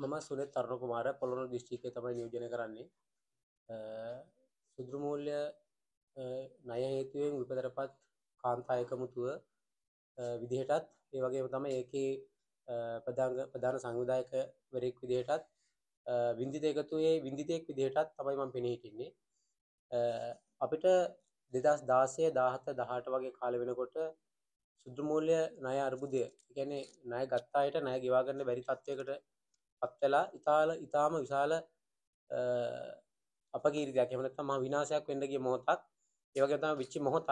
මම සුනෙත් තරුණ කුමාර පොළොන දිස්්ටික තමයි නියෝජන කරන්නේ සුදුරමූල්‍ය නය හේතුවෙන් විපදරපත් කාන්තායකමුතුව විදිහටත් ඒ වගේ තම ඒක ප්‍රධාග ප්‍රධාන සංවිධායක වරෙක් විදිහටත් විින්දිතයකතුයේ විින්දිතයෙක් විදිහටත් තමයිම පෙනහිටින්නේ අපිට දෙදස් දාසය දාහත දහට වගේ කාල වෙනකොට සුද්‍රමූල්‍ය නය අර්බුදය ගැන නය ගත්තායට නය ගෙවාගන්න බැරි තත්වයකට අත්වෙලා ඉතාල ඉතාම විශාල අපගීරදයක් එමනත් මහ විනාශයක් වෙඩගේ මොහොතක් ඒවගේතම විච්චි මොහොතක්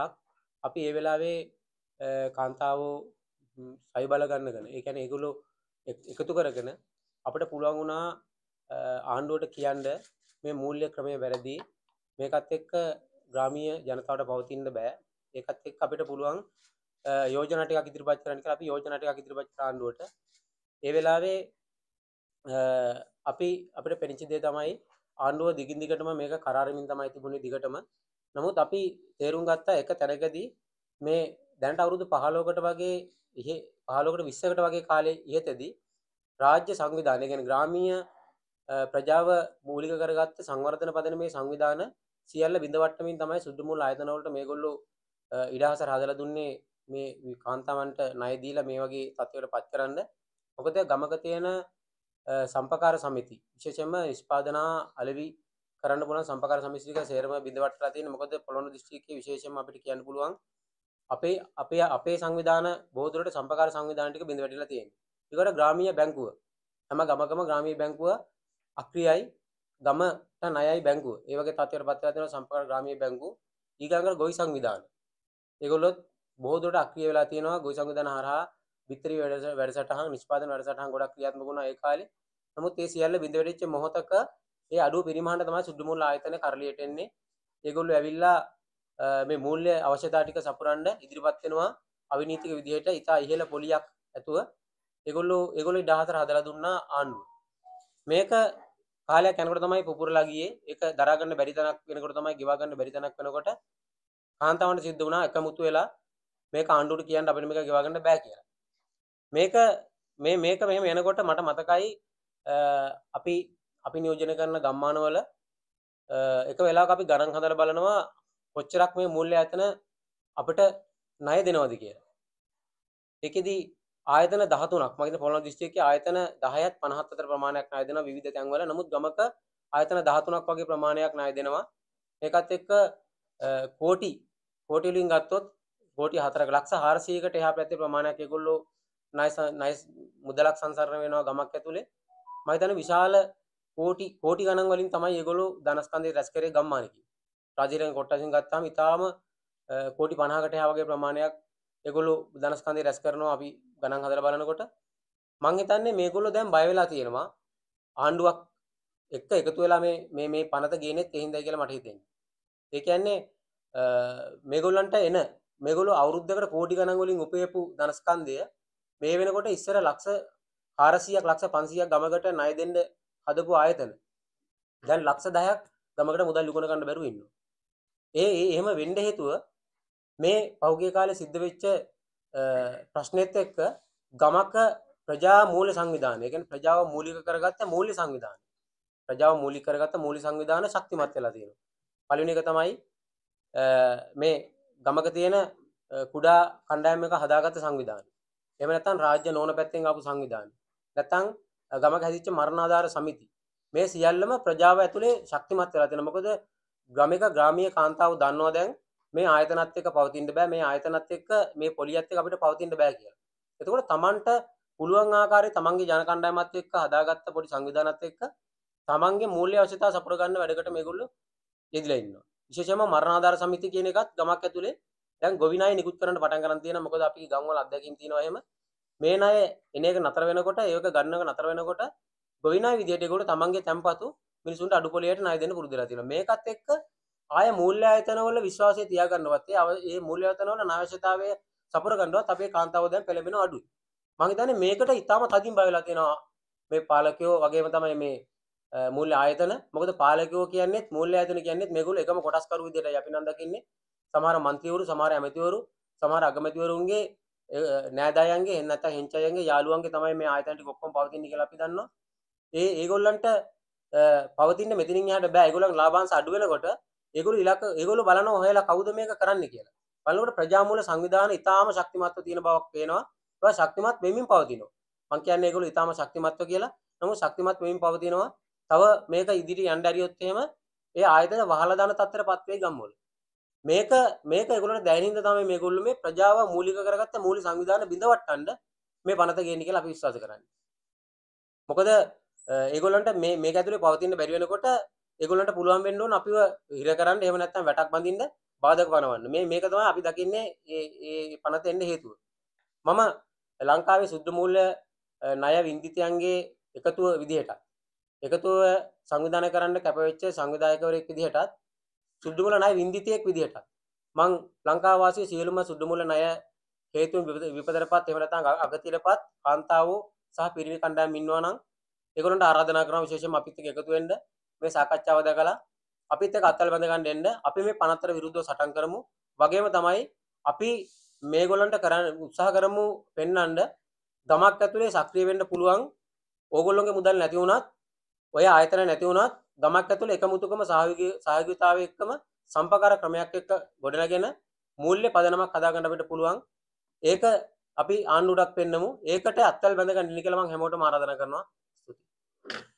අපි ඒ වෙලාවේ කාන්තාවෝ සයි බලගන්න ගන ඒකැන ඒගුලු එකතු කරගෙන අපට පුළුවන් වුණා ආණ්ඩුවට කියන්ඩ මේ මූල්්‍ය ක්‍රමය වැරදි මේකත් එක්ක ග්‍රාමිය ජනතාවට පවතින්ට බෑ ඒකත් එක් අපිට පුළුවන් යෝජනටක ඉදිරිපත් කරනක අපි යෝජනටක ඉදිරිපත් ආණ්ඩුවට ඒ වෙලාවේ අපි අපට පෙනිචිදේ තමයි ආණ්ඩුව දිගින් දිගටම මේක කරාරමින් තමයි තිබුණේ දිගටම නමුත් අපි තේරුම් ගත්තා එක තැනකදී මේ දැන්ට අවුරුදු පහලෝකට වගේ ඉහ පහලෝකට විස්සකට වගේ කාලේ ඉහතදී රාජ්‍ය සංවිධානය ගැන ග්‍රාමීය ප්‍රජාව මූලික කරගත්ත සංවර්ධන පදන මේ සංවිධාන සියල්ල බිඳවට්ටමින් තමයි සුද්දමුල් අයතනවලට මේ ගොල්ලු ඉඩහස හදල දුන්නේ මේ කාන්තාවන්ට නයදීලා මේ වගේ තත්වයට පත් කරන්න මොකද ගමක තියෙන සම්පකාර සමිති විශේෂයෙන්ම නිෂ්පාදනා අලෙවි කරන්න පුළන් සම්පකාර සමිතික සේරම බිඳවටලා තියෙන මොකද පොළොන්නරු දිස්ත්‍රික්කයේ විශේෂයෙන්ම අපිට කියන්න පුළුවන් අපේ අපේ අපේ සංවිධාන බෝධරට සම්පකාර සංවිධාන ටික බිඳ වැටිලා තියෙනවා ඒකට ග්‍රාමීය බැංකුව හැම ගමකම ග්‍රාමීය බැංකුව අක්‍රියයි ගමට ණයයි බැංකුව ඒ වගේ තත්ත්වයකට පත් වෙලා තියෙනවා සම්පකාර ග්‍රාමීය බැංකුව ඊගඟට ගොවි සංවිධාන ඒගොල්ලොත් බෝධරට අක්‍රිය වෙලා තියෙනවා ගොවි සංවිධාන හරහා බික්තරි වැඩ වැඩසටහන් නිෂ්පාදන වැඩසටහන් ගොඩක් ක්‍රියාත්මක වුණා ඒ කාලේ නමුත් ඒ සියල්ල බිඳ වැඩිච්ච මොහොතක ඒ අඩු පරිමාණයට තමයි සුදු මුල් ආයතන කරලියට එන්නේ ඒගොල්ලෝ ඇවිල්ලා මේ මූල්‍ය අවශ්‍යතා ටික සපුරන්න ඉදිරිපත් වෙනවා අවිනීතික විදිහට ඉතා ඉහළ පොලියක් ඇතුව ඒගොල්ලෝ ඒගොල්ලෝ 14 හදලා දුන්නා ආණ්ඩුව මේක කාලයක් යනකොට තමයි පුපුරලා ගියේ ඒක දරා ගන්න බැරි තැනක් වෙනකොට තමයි ගෙවා ගන්න බැරි තැනක් වෙනකොට කාන්තාවන්ට සිද්ධ වුණා එකමුතු වෙලා මේක ආණ්ඩුවට කියන්න අපිට මේක ගෙවා ගන්න බෑ කියලා. මේක මේ මේක මෙහෙම යනකොට මට මතකයි අපි අපි නියෝජන කරන ගම්මානවල එක වෙලා අපි ගණන් හදර බලනවා කොච්චරක් මේ මුල්ල ඇතන අපට ණය දෙනවද කිය එකෙදී ආයතන දහතුනක් මගේ පොළොන දිස්ත්‍රික්ක ආයතන දහයත් පනහත් අතර ප්‍රමාණයක් ණය දෙනවා විවිධ තැන්වල නමුත් ගමක ආයතන දහතුනක් වගේ ප්‍රමාණයක් ණය දෙනවා ඒකත් එක්ක කෝටි කෝටිලින් ගත්තොත් කෝටි හතරක ලක්ෂ හාරසීකට එහා පැත්තේ ප්‍රමාණයක් ඒගොල්ලෝ නයිස නයිස් මුදලක් සංසරණ වෙනවා ගමක් ඇතුළේ මහිතන විශාල කෝටි කෝටි ගණන් වලින් තමයි ඒගොලු ධනස්කන්දය රැස් කරේ ගම්මානකි රජරෙන් කොට්ටසින් ගත්තාම ඉතාම කෝටි පණහකට හාවගේ ප්‍රමාණයක් එකොලු ධනස්කන්දය රැස් කරනවා අපි ගණන් හදර බලනකොට මංහිතන්නේ මේකොලු දැම් බයවෙලා තියෙනවා ආණ්ඩුවක් එක්ක එකතු වෙලා මේ මේ පනත ගේනෙත් එහින්ද කියලා මටහිතෙන් ඒකන්නේ මේගොල්ලන්ට එන මෙගොලු අවුද්ධකට කෝටි ගණන්ගොලින් උපයපු ධනස්කන්දය මේ වෙනකොට ඉස්සර ලක්ෂ හාරසියක් ලක්ෂ පන්සියක් ගමකට නය දෙන්න හදපු ආයතන දැන් ලක්ෂ දහයක් ගමකට මුදල් ලිකුණ ගන්න බැරුව ඉන්න ඒ එහෙම වෙන්ඩ හේතුව මේ පෞගේ කාලය සිද්ධ වෙච්ච ප්‍රශ්නෙත් එක්ක ගමක ප්‍රජා මූල සංවිධානය ගැන ප්‍රජාව මූලික කරගත්ත මූලි සංවිධාන ප්‍රජාව මූලි කරගත්ත මූලි සංවිධාන ශක්තිමත් වෙලා තියෙන පලිනි එක තමයි මේ ගමක තියෙන කුඩා කණ්ඩායම එක හදාගත්ත සංවිධානය එහෙම නැත්නම් රාජ්‍ය නෝන පැත්තෙන් ආපු සංවිධාන. නැත්නම් ගමක හැදිච්ච මරණාධාර සමිති. මේ සියල්ලම ප්‍රජාව ඇතුලේ ශක්තිමත් වෙලා තියෙනවා. මොකද ගමික ග්‍රාමීය කාන්තාව දන්නවා දැන් මේ ආයතනත් එක්ක පවතින්න බෑ මේ ආයතනත් එක්ක මේ පොලියත් එක්ක අපිට පවතින්න බෑ කියලා. එතකොට Tamanට පුළුවන් ආකාරයේ Tamanගේ ජන කණ්ඩායමත් එක්ක හදාගත්ත පොඩි සංවිධානත් එක්ක Tamanගේ මූල්‍ය අවශ්‍යතා සපුර ගන්න වැඩකට මේගොල්ලෝ යෙදිලා ඉන්නවා. විශේෂයෙන්ම මරණාධාර සමිති කියන එකත් ගමක් ඇතුලේ දැන් ගොවි ණය නිකුත් කරන්න පටන් ගන්න තියෙනවා මොකද අපි ගම්වල අත්දැකීම් තියෙනවා එහෙම මේ ණය එන එක නතර වෙනකොට ඒක ගන්නක නතර වෙනකොට ගොවි ණය විදියට ඒගොල්ලෝ තමන්ගේ තැම්පතු මිනිසුන්ට අඩු පොලියට ණය දෙන්න පුරුදු වෙලා තියෙනවා මේකත් එක්ක ආය මූල්‍ය ආයතනවල විශ්වාසය තියාගන්නවත් ඒ මූල්‍ය ආයතනවල නාවශ්‍යතාවය සපුර ගන්නවත් අපේ කාන්තාව දැන් පෙළඹෙන අඩුයි මම හිතන්නේ මේකට ඊටම තදින් බය වෙලා තියෙනවා මේ පාලකයෝ වගේම තමයි මේ මූල්‍ය ආයතන මොකද පාලකයෝ කියන්නේත් මූල්‍ය ආයතන කියන්නේත් මේගොල්ලෝ එකම කොටස් කරු විදිහටයි අපි නම් දකින්නේ සමහර මන්ත්‍රීවරු සමහර ඇමතිවරු සමහර අගමැතිවරුන්ගේ නෑදායන්ගේ එන්නත හෙංචයන්ගේ යාළුවන්ගේ තමයි මේ ආයතනට කොක්කොම පවතින්නේ කියලා අපි දන්නවා. ඒ ඒගොල්ලන්ට පවතින්න මෙතනින් එහාට බෑ. ඒගොල්ලන් ලාභාංශ අඩු වෙනකොට ඒගොල්ලෝ ඉලක්ක ඒගොල්ලෝ බලනවා ඔයාලා කවුද මේක කරන්නේ කියලා. බලනකොට ප්‍රජාමූල සංවිධාන ඉතාම ශක්තිමත්ව තියෙන බවක් පේනවා. ඒවා ශක්තිමත් වෙමින් පවතිනවා. මං කියන්නේ ඒගොල්ලෝ ඉතාම ශක්තිමත්ව කියලා. නමුත් ශක්තිමත් වෙමින් පවතිනවා. තව මේක ඉදිරි යන්න ඇරියොත් එහෙම ඒ ආයතන වහලා දාන තත්ත්වයටපත් වෙයි ගම්වල. මේක මේක ගොලට දැනින්ද තම මේගොල්ල මේ ප්‍රජාව මූලික කරගත්ත මූලි සංවිධාන බිඳවට්ටන්ඩ මේ පනත ගෙනික අපි විශ්වාස කරන්න මොකද ඒගොලන්ට මේ මේ ඇතුළේ පවතින්න බැරිවෙනකොට ඒගොලන්ට පුළුවන් වෙන්නුවන් අපිව හිර කරන්න එම නැත්තම් වැටක් බඳින්න බාධක වනවන්න මේ මේක තම අපි දකින්නේ ඒ පනත එන්න හේතුව මම ලංකාවේ සුද්දමූල්ල ණය විින්දිතයන්ගේ එකතුව විදිහටත් එකතුව සංවිධාන කරන්න කැපවෙච්ච සංවිධායකවරෙක් විදිහටත් සුද්දුමුල ණය වින්දිතයෙක් විදිහට මං ලංකාවාසී සියලුම සුද්දුමුල ණය හේතුන් විපදරපත් එහෙම නැත්නම් අගතිරපත් කාන්තාවෝ සහ පිරිමි කණ්ඩායම් ඉන්නවා නම් ඒගොල්ලන්ට ආරාධනා කරනවා විශේෂයෙන්ම අපිත් එක්ක එකතු වෙන්න මේ සාකච්ඡාව දැකලා අපිත් එක්ක අත්වල බැඳ ගන්න එන්න අපි මේ 54 විරුද්ධව සටන් කරමු වගේම තමයි අපි මේගොල්ලන්ට කරන්න උත්සාහ කරමු පෙන්වන්න ගමක් ඇතුලේ සක්‍රිය වෙන්න පුළුවන් ඕගොල්ලොන්ගේ මුදල් නැති වුණත් ඔය ආයතන නැති වුණත් ගමක් ඇතුළ එකමුතුකම සහයෝගී සහයෝගීතාවය එක්කම සම්පකාර ක්‍රමයක් එක්ක ගොඩනගෙන මූල්‍ය පදනමක් හදාගන්න අපිට පුළුවන් ඒක අපි ආණ්ඩුවක් පෙන්නමු ඒකට අත්තල් බැඳගන්න ඉන්න කියලා මම හැමෝටම ආරාධනා කරනවා ස්තුතියි